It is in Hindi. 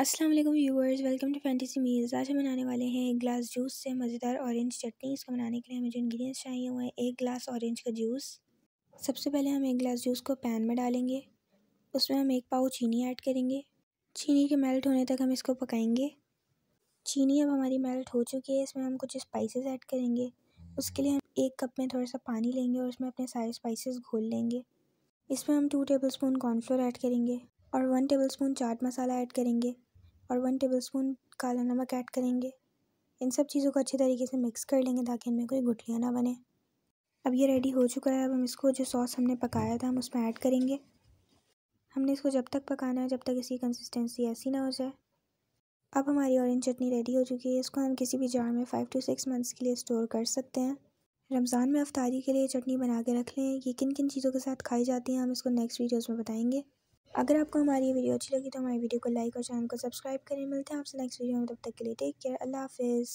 अस्सलाम वालेकुम viewers welcome to fantasy meals आज हम बनाने वाले हैं एक ग्लास जूस से मज़ेदार ऑरेंज चटनी इसको बनाने के लिए हमें जो इंग्रेडिएंट्स चाहिए वो हैं एक ग्लास ऑरेंज का जूस सबसे पहले हम एक ग्लास जूस को पैन में डालेंगे उसमें हम एक पाव चीनी ऐड करेंगे चीनी के मेल्ट होने तक हम इसको पकाएंगे चीनी अब हमारी मेल्ट हो चुकी है इसमें हम कुछ स्पाइसेस ऐड करेंगे उसके लिए हम एक कप में थोड़ा सा पानी लेंगे और उसमें अपने सारे स्पाइसेस घोल लेंगे इसमें हम two tablespoon cornflour add करेंगे और one tablespoon chaat masala add करेंगे और वन टेबलस्पून काला नमक ऐड करेंगे इन सब चीज़ों को अच्छे तरीके से मिक्स कर लेंगे ताकि इनमें कोई गुठलियाँ ना बने अब ये रेडी हो चुका है अब हम इसको जो सॉस हमने पकाया था हम उसमें ऐड करेंगे हमने इसको जब तक पकाना है जब तक इसकी कंसिस्टेंसी ऐसी ना हो जाए अब हमारी ऑरेंज चटनी रेडी हो चुकी है इसको हम किसी भी जार में फ़ाइव टू सिक्स मंथ्स के लिए स्टोर कर सकते हैं रमज़ान में अफ्तारी के लिए चटनी बना के रख लें ये किन किन चीज़ों के साथ खाई जाती हैं हम इसको नेक्स्ट वीडियोज़ में बताएँगे अगर आपको हमारी ये वीडियो अच्छी लगी तो हमारी वीडियो को लाइक और चैनल को सब्सक्राइब करें मिलते हैं आपसे नेक्स्ट वीडियो में तब तक के लिए टेक केयर अल्लाह हाफिज़